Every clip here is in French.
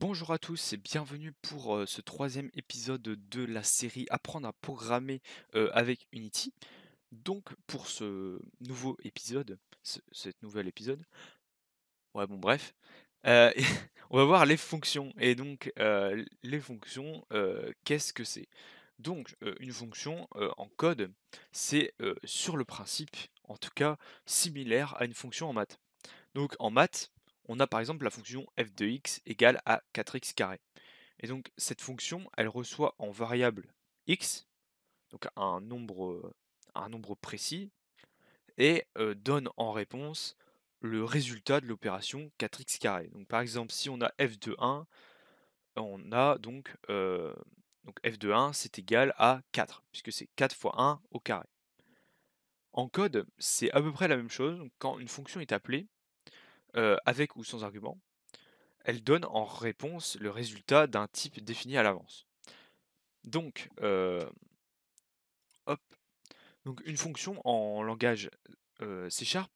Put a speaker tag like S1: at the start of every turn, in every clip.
S1: Bonjour à tous et bienvenue pour ce troisième épisode de la série Apprendre à programmer avec Unity. Donc pour ce nouveau épisode, cette nouvel épisode, ouais bon bref, on va voir les fonctions. Et donc les fonctions, qu'est-ce que c'est Donc une fonction en code, c'est sur le principe, en tout cas, similaire à une fonction en maths. Donc en maths, on a par exemple la fonction f de x égale à 4x Et donc cette fonction, elle reçoit en variable x, donc un nombre, un nombre précis, et euh, donne en réponse le résultat de l'opération 4x Donc par exemple, si on a f de 1, on a donc, euh, donc f de 1 c'est égal à 4, puisque c'est 4 fois 1 au carré. En code, c'est à peu près la même chose. quand une fonction est appelée, avec ou sans argument, elle donne en réponse le résultat d'un type défini à l'avance. Donc, hop. Donc, une fonction en langage C Sharp,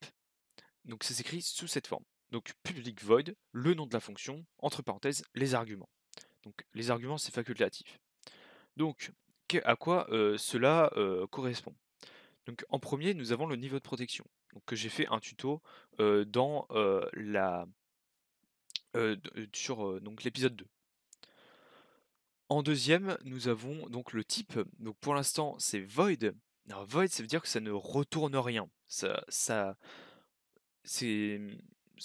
S1: donc ça s'écrit sous cette forme. Donc public void, le nom de la fonction, entre parenthèses, les arguments. Donc les arguments, c'est facultatif. Donc, à quoi cela correspond donc en premier, nous avons le niveau de protection. Donc que j'ai fait un tuto dans la sur donc l'épisode 2. En deuxième, nous avons donc le type. Donc pour l'instant, c'est void. void, ça veut dire que ça ne retourne rien. Ça, c'est,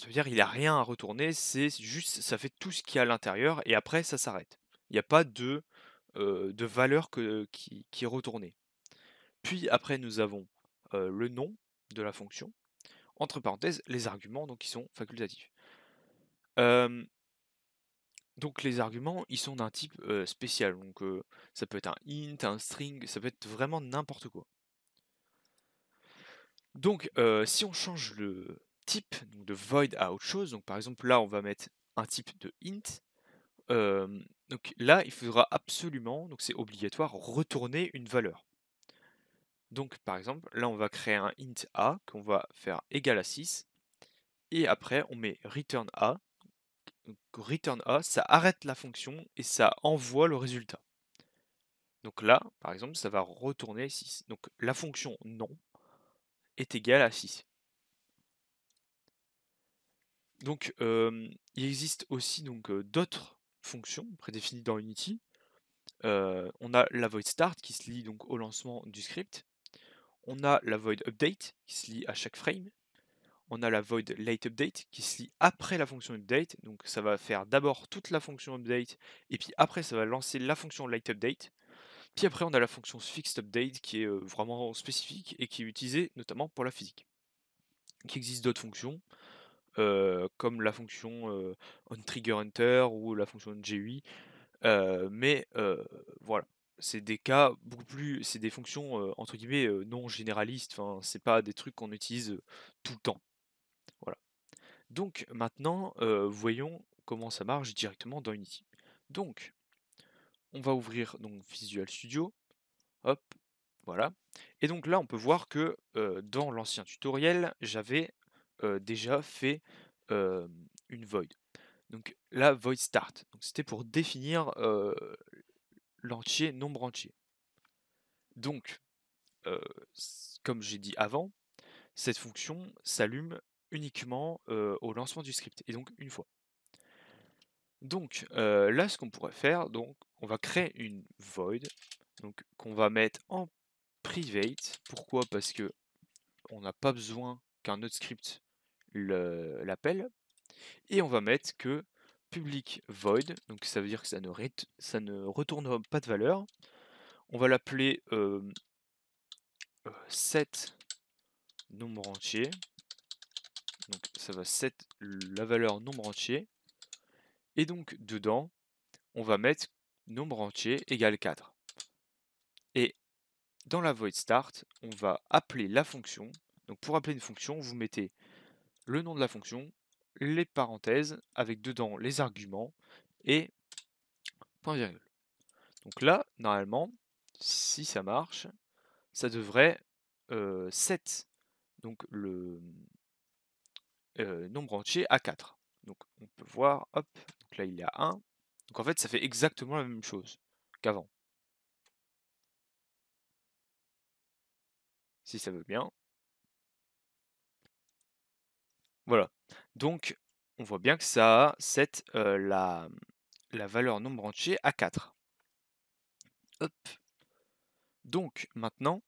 S1: veut dire il a rien à retourner. C'est juste, ça fait tout ce qu'il y a à l'intérieur et après ça s'arrête. Il n'y a pas de de valeur que, qui, qui est retournée. Puis après, nous avons le nom de la fonction, entre parenthèses, les arguments donc, qui sont facultatifs. donc les arguments, ils sont d'un type spécial. Donc ça peut être un int, un string, ça peut être vraiment n'importe quoi. Donc si on change le type de void à autre chose, donc par exemple là on va mettre un type de int, donc là il faudra absolument, donc c'est obligatoire, retourner une valeur. Donc par exemple, là on va créer un int a qu'on va faire égal à 6 et après on met return a. return a, ça arrête la fonction et ça envoie le résultat. Donc là, par exemple, ça va retourner 6. Donc la fonction non est égale à 6. Donc euh, il existe aussi donc euh, d'autres fonctions prédéfinies dans Unity. Euh, on a la void start qui se lie donc au lancement du script on a la void update qui se lit à chaque frame. On a la void late update qui se lit après la fonction update. Donc ça va faire d'abord toute la fonction update et puis après ça va lancer la fonction late update. Puis après on a la fonction fixed update qui est euh, vraiment spécifique et qui est utilisée notamment pour la physique. Il existe d'autres fonctions euh, comme la fonction euh, onTriggerEnter trigger enter ou la fonction GUI. mais voilà, c'est des cas beaucoup plus, c'est des fonctions entre guillemets non généralistes. Enfin, c'est pas des trucs qu'on utilise tout le temps. Voilà. Donc maintenant, voyons comment ça marche directement dans Unity. Donc, on va ouvrir donc Visual Studio. Hop, voilà. Et donc là, on peut voir que dans l'ancien tutoriel, j'avais déjà fait une void. Donc la void start. Donc c'était pour définir l'entier nombre entier. Donc, euh, comme j'ai dit avant, cette fonction s'allume uniquement euh, au lancement du script, et donc une fois. Donc euh, là, ce qu'on pourrait faire, donc, on va créer une void, donc qu'on va mettre en private. Pourquoi Parce que on n'a pas besoin qu'un autre script l'appelle, et on va mettre que public void, donc ça veut dire que ça ne, ça ne retourne pas de valeur. On va l'appeler euh, set nombre entier. Donc ça va set la valeur nombre entier. Et donc dedans, on va mettre nombre entier égale 4. Et dans la void start, on va appeler la fonction. Donc pour appeler une fonction, vous mettez le nom de la fonction, les parenthèses avec dedans les arguments et point virgule. Donc là, normalement, si ça marche, ça devrait 7, euh, donc le euh, nombre entier à 4. Donc on peut voir, hop, donc là il y a 1. Donc en fait ça fait exactement la même chose qu'avant. Si ça veut bien. Voilà. Donc, on voit bien que ça c'est mmh, la, valeur nombre entier à 4. Donc, maintenant,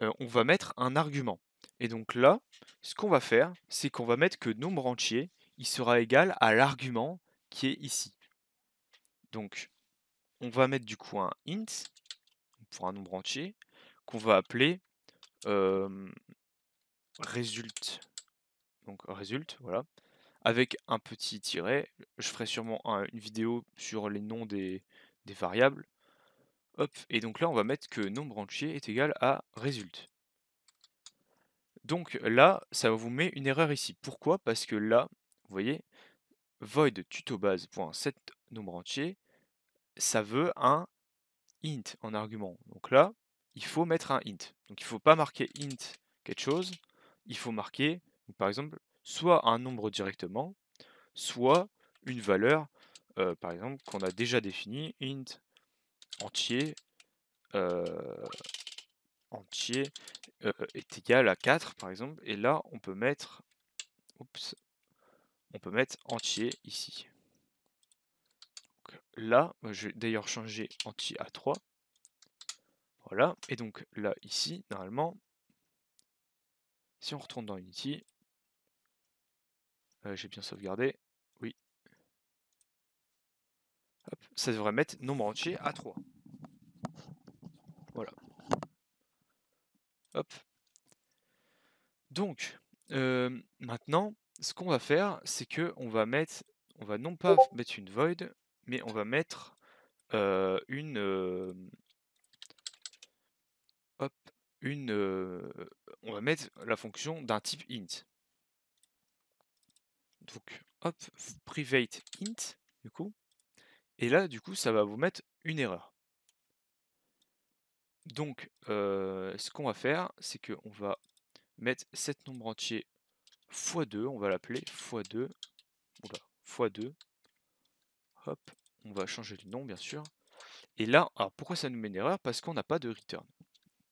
S1: on va mettre un argument. Et donc là, ce qu'on va faire, c'est qu'on va mettre que nombre entier, il sera égal à l'argument qui est ici. Donc, on va mettre du coup un int pour un nombre entier qu'on va appeler euh, donc résult, voilà. Avec un petit tiret, je ferai sûrement une vidéo sur les noms des, variables. Hop, et donc là on va mettre que nombre entier est égal à résult Donc là, ça vous met une erreur ici. Pourquoi Parce que là, vous voyez, void tutobase.set nombre entier, ça veut un int en argument. Donc là, il faut mettre un int. Donc il ne faut pas marquer int quelque chose, il faut marquer par exemple, soit un nombre directement, soit une valeur, par exemple, qu'on a déjà définie, int entier, entier est égal à 4, par exemple, et là, on peut mettre, on peut mettre entier ici. là, je vais d'ailleurs changer entier à 3. Voilà, et donc là, ici, normalement, si on retourne dans Unity, euh, j'ai bien sauvegardé. Oui. ça devrait mettre nombre entier à 3. Voilà. Hop. Donc, euh, maintenant, ce qu'on va faire, c'est que on va mettre, on va non pas mettre une void, mais on va mettre euh, une, hop, une, on va mettre la fonction d'un type int. Donc, hop, private int, du coup. Et là, du coup, ça va vous mettre une erreur. Donc, ce qu'on va faire, c'est qu'on va mettre cet nombre entier x2, on va l'appeler x2, bah, x2, hop, on va changer le nom, bien sûr. Et là, pourquoi ça nous met une erreur Parce qu'on n'a pas de return.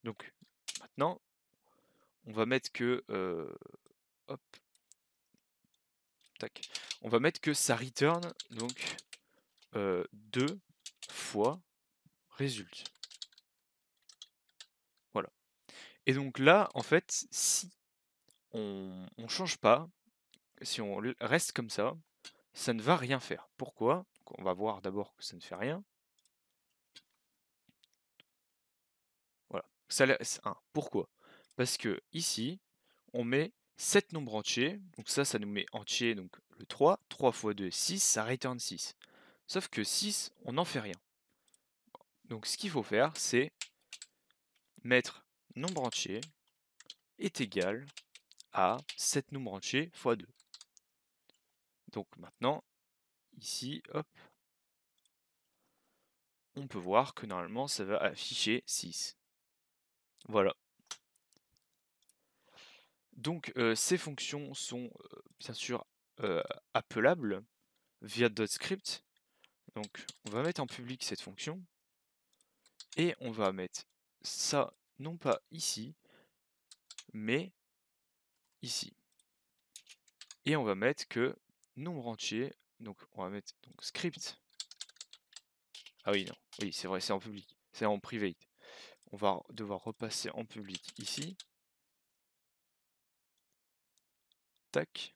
S1: Donc, maintenant, on va mettre que, hop, on va mettre que ça return donc 2 euh, fois résulte Voilà. Et donc là, en fait, si on ne change pas, si on reste comme ça, ça ne va rien faire. Pourquoi On va voir d'abord que ça ne fait rien. Voilà, ça laisse 1. Pourquoi Parce que ici, on met 7 nombres entiers, donc ça, ça nous met entier, donc le 3, 3 x 2 6, ça return 6. Sauf que 6, on n'en fait rien. Donc ce qu'il faut faire, c'est mettre nombre entier est égal à 7 nombres entiers x 2. Donc maintenant, ici, hop, on peut voir que normalement ça va afficher 6. Voilà, donc ces fonctions sont bien sûr appelables via .script. Donc on va mettre en public cette fonction et on va mettre ça non pas ici mais ici. Et on va mettre que nombre entier, donc on va mettre script. Ah oui non, oui c'est vrai, c'est en public, c'est en private. On va devoir repasser en public ici Tac.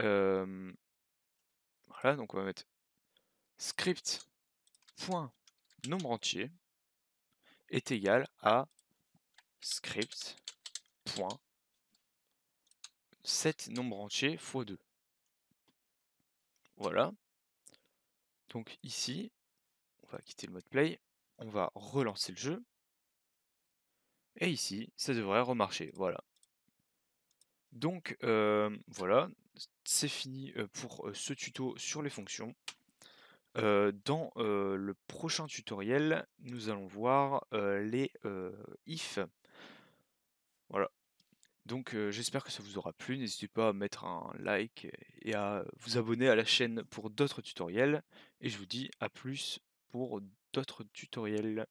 S1: Euh, voilà, donc on va mettre script entier est égal à script point nombre entier fois 2. Voilà. Donc ici, on va quitter le mode play, on va relancer le jeu. Et ici, ça devrait remarcher, voilà. Donc euh, voilà, c'est fini euh, pour euh, ce tuto sur les fonctions. dans le prochain tutoriel, nous allons voir les if. Voilà. Donc j'espère que ça vous aura plu. N'hésitez pas à mettre un like et à vous abonner à la chaîne pour d'autres tutoriels. Et je vous dis à plus pour d'autres tutoriels.